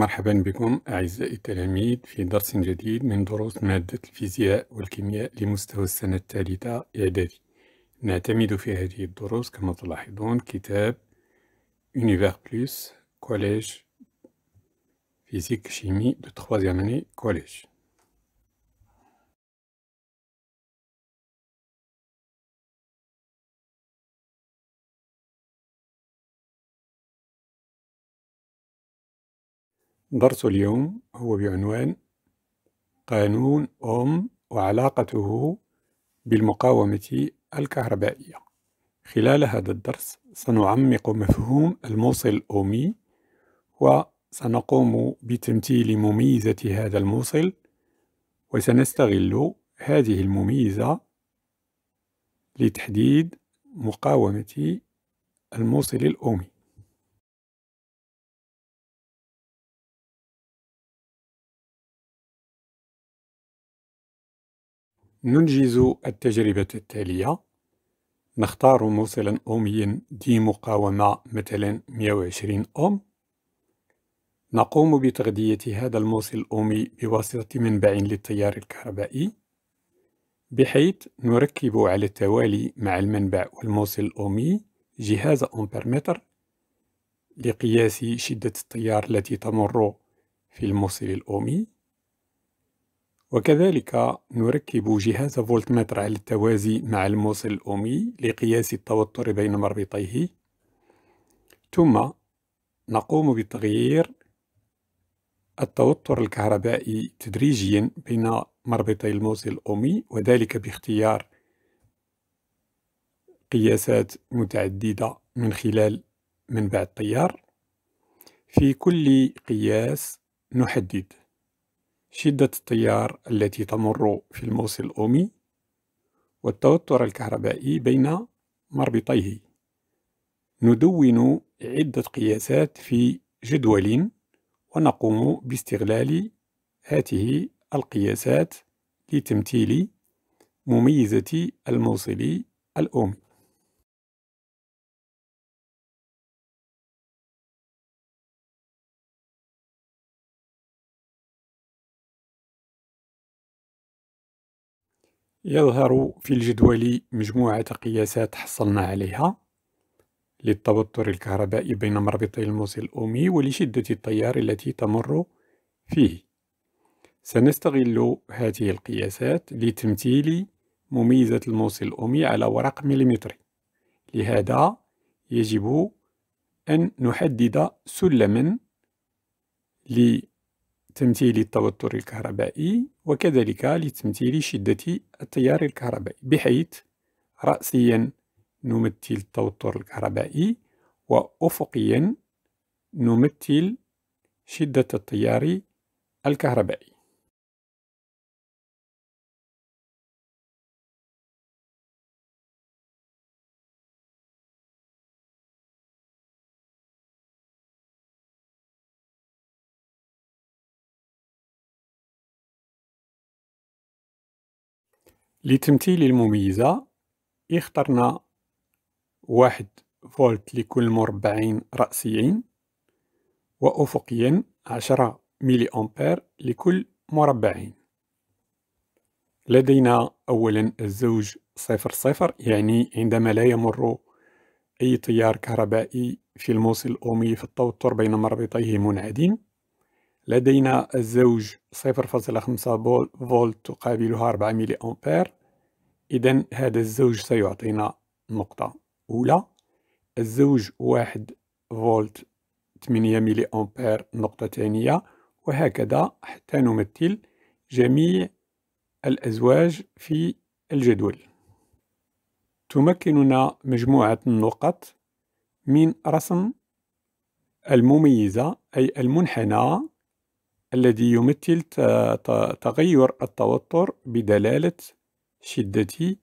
مرحبا بكم أعزائي التلاميذ في درس جديد من دروس مادة الفيزياء والكيمياء لمستوى السنة الثالثة إعدادي نعتمد في هذه الدروس كما تلاحظون كتاب Univers Plus Collège Physique Chimie de 3e année Collège درس اليوم هو بعنوان قانون أوم وعلاقته بالمقاومة الكهربائية خلال هذا الدرس سنعمق مفهوم الموصل الأومي وسنقوم بتمثيل مميزة هذا الموصل وسنستغل هذه المميزة لتحديد مقاومة الموصل الأومي ننجز التجربة التالية نختار موصلا أوميا دي مقاومة مثلا 120 أوم نقوم بتغذية هذا الموصل الأومي بواسطة منبع للتيار الكهربائي بحيث نركب على التوالي مع المنبع والموصل الأومي جهاز أمبرمتر لقياس شدة التيار التي تمر في الموصل الأومي وكذلك نركب جهاز فولتمتر على التوازي مع الموصل الأمي لقياس التوتر بين مربطيه ثم نقوم بتغيير التوتر الكهربائي تدريجيا بين مربطي الموصل الأمي وذلك باختيار قياسات متعددة من خلال منبع التيار في كل قياس نحدد شدة التيار التي تمر في الموصل الأمي والتوتر الكهربائي بين مربطيه ندون عدة قياسات في جدول ونقوم باستغلال هاته القياسات لتمثيل مميزة الموصل الأمي يظهر في الجدول مجموعة قياسات حصلنا عليها للتوتر الكهربائي بين مربطي الموصل الأمي ولشدة التيار التي تمر فيه سنستغل هذه القياسات لتمثيل مميزة الموصل الأمي على ورق مليمتري لهذا يجب أن نحدد سلما لتمثيل التوتر الكهربائي وكذلك لتمثيل شدة التيار الكهربائي بحيث رأسيا نمثل التوتر الكهربائي وأفقيا نمثل شدة التيار الكهربائي لتمثيل المميزة اخترنا واحد فولت لكل مربعين رأسيين وأفقيا عشرة ميلي أمبير لكل مربعين لدينا أولا الزوج صفر صفر يعني عندما لا يمر أي تيار كهربائي في الموصل الأمي التوتر بين مربطيه منعدم لدينا الزوج 0.5 فولت تقابلها 4 ملي أمبير إذا هذا الزوج سيعطينا نقطة أولى الزوج 1 فولت 8 ملي أمبير نقطة ثانية وهكذا حتى نمثل جميع الأزواج في الجدول تمكننا مجموعة النقط من رسم المميزة أي المنحنى الذي يمثل تغير التوتر بدلالة شدة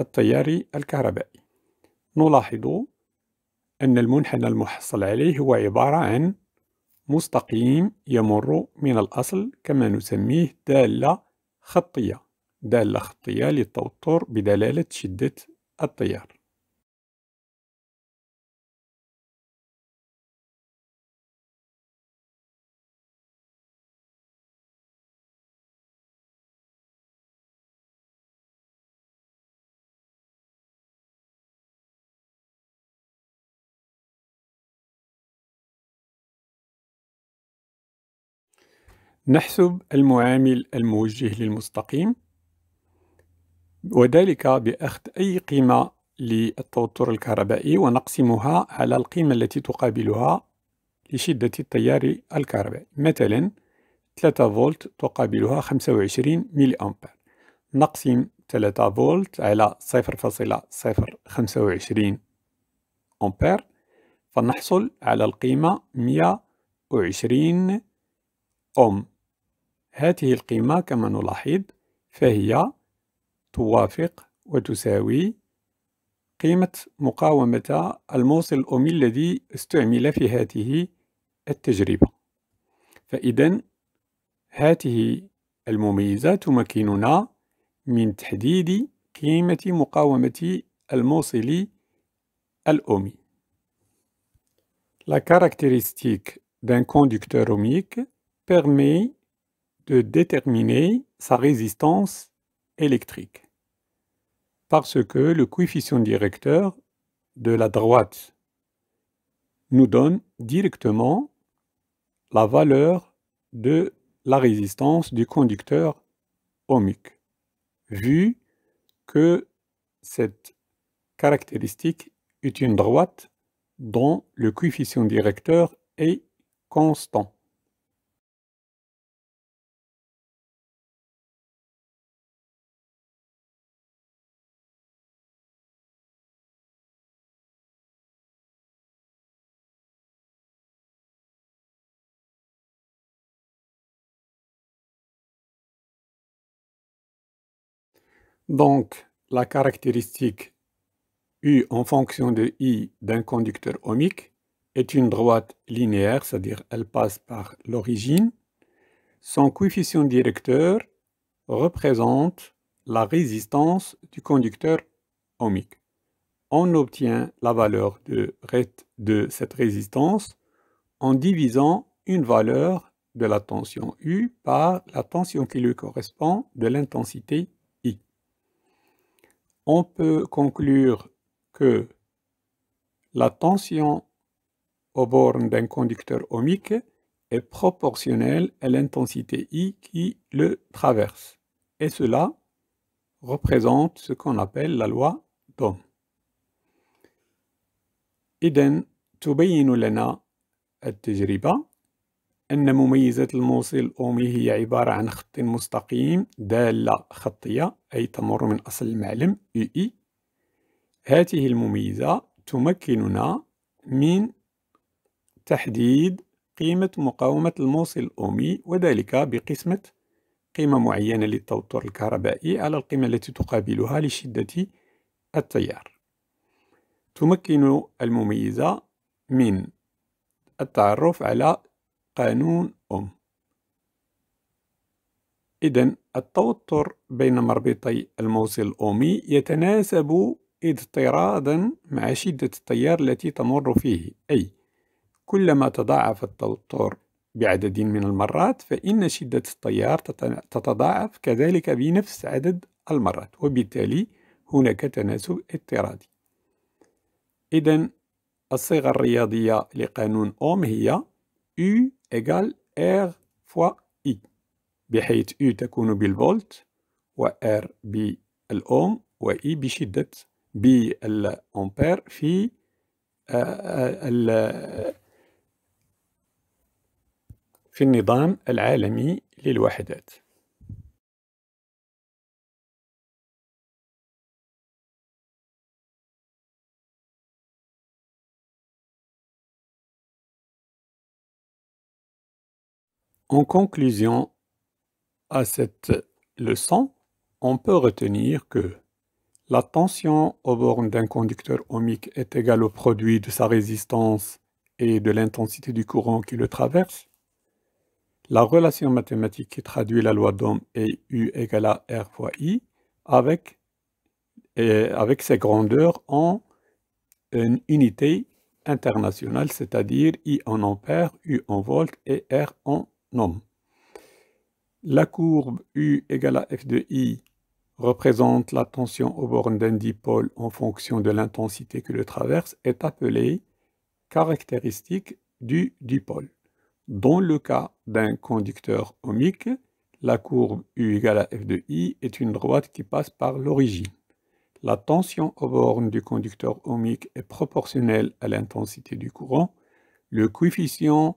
التيار الكهربائي نلاحظ أن المنحنى المحصل عليه هو عبارة عن مستقيم يمر من الأصل كما نسميه دالة خطية دالة خطية للتوتر بدلالة شدة التيار نحسب المعامل الموجه للمستقيم وذلك بأخذ أي قيمة للتوتر الكهربائي ونقسمها على القيمة التي تقابلها لشدة التيار الكهربائي مثلا 3 فولت تقابلها 25 ميلي أمبير نقسم 3 فولت على 0.025 أمبير فنحصل على القيمة 120 أم هذه القيمة كما نلاحظ فهي توافق وتساوي قيمة مقاومة الموصل الأمي الذي استعمل في هذه التجربة فإذا هذه المميزة تمكننا من تحديد قيمة مقاومة الموصل الأمي. La caractéristique d'un conducteur ohmique permet de déterminer sa résistance électrique. Parce que le coefficient directeur de la droite nous donne directement la valeur de la résistance du conducteur ohmique, vu que cette caractéristique est une droite dont le coefficient directeur est constant. Donc, la caractéristique U en fonction de I d'un conducteur ohmique est une droite linéaire, c'est-à-dire elle passe par l'origine. Son coefficient directeur représente la résistance du conducteur ohmique. On obtient la valeur de, cette résistance en divisant une valeur de la tension U par la tension qui lui correspond de l'intensité on peut conclure que la tension aux bornes d'un conducteur ohmique est proportionnelle à l'intensité I qui le traverse. Et cela représente ce qu'on appelle la loi d'Ohm. إذن تبين لنا التجربة أن مميزات الموصل الأمي هي عبارة عن خط مستقيم دالة خطية أي تمر من أصل المعلم UE هذه المميزة تمكننا من تحديد قيمة مقاومة الموصل الأمي وذلك بقسمة قيمة معينة للتوتر الكهربائي على القيمة التي تقابلها لشدة التيار تمكن المميزة من التعرف على قانون أم إذا التوتر بين مربطي الموصل الأمي يتناسب اضطرادا مع شدة التيار التي تمر فيه أي كلما تضاعف التوتر بعدد من المرات فإن شدة التيار تتضاعف كذلك بنفس عدد المرات وبالتالي هناك تناسب اضطرادي إذا الصيغة الرياضية لقانون أوم هي U égale R fois I بحيث U تكون بالفولت R بالأوم وإي بشدة بالأمبير في آه، آه، في النظام العالمي للوحدات En conclusion à cette leçon, on peut retenir que la tension aux bornes d'un conducteur ohmique est égale au produit de sa résistance et de l'intensité du courant qui le traverse. La relation mathématique qui traduit la loi d'Ohm est U égale à R fois I avec, avec ses grandeurs en une unité internationale, c'est-à-dire I en ampères, U en volts et R en la courbe U égale à f de i représente la tension aux bornes d'un dipôle en fonction de l'intensité que le traverse est appelée caractéristique du dipôle. Dans le cas d'un conducteur ohmique, la courbe U égale à f de i est une droite qui passe par l'origine. La tension aux bornes du conducteur ohmique est proportionnelle à l'intensité du courant. Le coefficient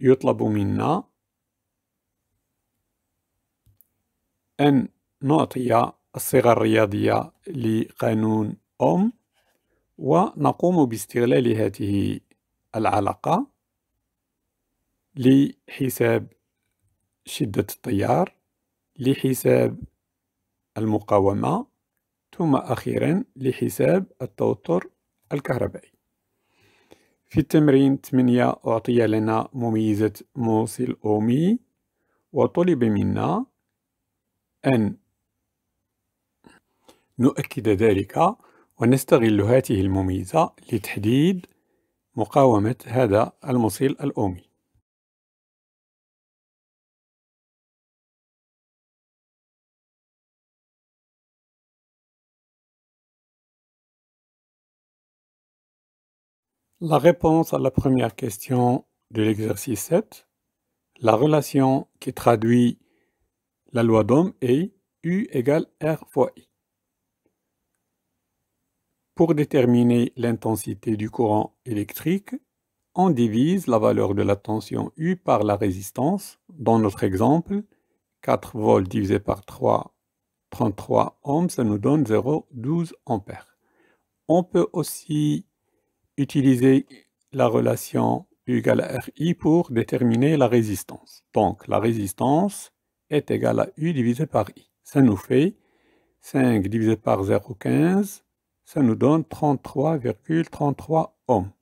يطلب منا أن نعطي الصيغة الرياضية لقانون أوم ونقوم باستغلال هذه العلاقة لحساب شدة التيار لحساب المقاومة ثم أخيرا لحساب التوتر الكهربائي في التمرين 8 أعطي لنا مميزة موصل أومي وطلب منا أن نؤكد ذلك ونستغل هذه المميزة لتحديد مقاومة هذا الموصل الأومي La réponse à la première question de l'exercice 7, la relation qui traduit la loi d'Ohm est U égale R fois I. Pour déterminer l'intensité du courant électrique, on divise la valeur de la tension U par la résistance. Dans notre exemple, 4 volts divisé par 3, 33 ohms, ça nous donne 0,12 ampères. On peut aussi utiliser la relation U égale à RI pour déterminer la résistance. Donc, la résistance est égale à U divisé par I. Ça nous fait 5 divisé par 0,15, ça nous donne 33,33 ohms.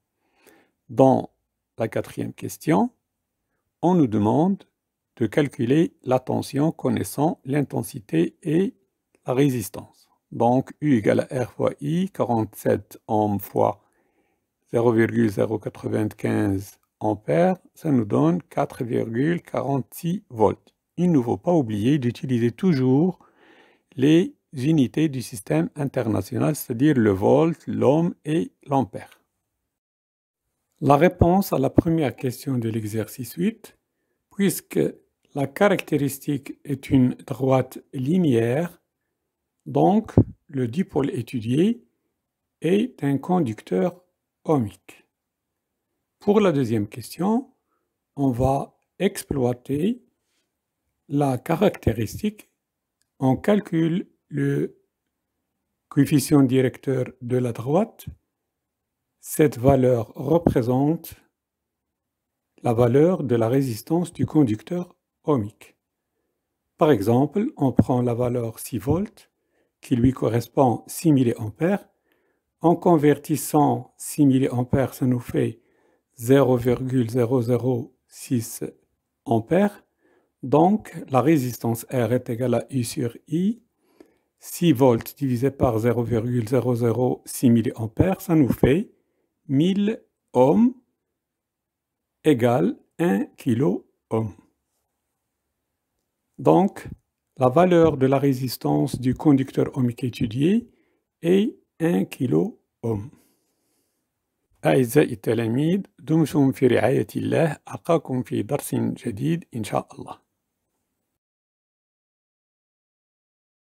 Dans la quatrième question, on nous demande de calculer la tension connaissant l'intensité et la résistance. Donc U égale à R fois I, 47 ohms fois 0,095 ampères, ça nous donne 4,46 volts. Il ne faut pas oublier d'utiliser toujours les unités du système international, c'est-à-dire le volt, l'ohm et l'ampère. La réponse à la première question de l'exercice 8, puisque la caractéristique est une droite linéaire, donc le dipôle étudié est un conducteur ohmique. Pour la deuxième question, on va exploiter la caractéristique. On calcule le coefficient directeur de la droite. Cette valeur représente la valeur de la résistance du conducteur ohmique. Par exemple, on prend la valeur 6 volts qui lui correspond 6 mA en convertissant 6 mA, ça nous fait 0,006 A. Donc, la résistance R est égale à U sur I. 6 volts divisé par 0,006 mA, ça nous fait 1000 ohms égale 1 kilo Donc, la valeur de la résistance du conducteur ohmique étudié est 1 كيلو أم أعزائي التلاميذ دمتم في رعاية الله ألقاكم في درس جديد إن شاء الله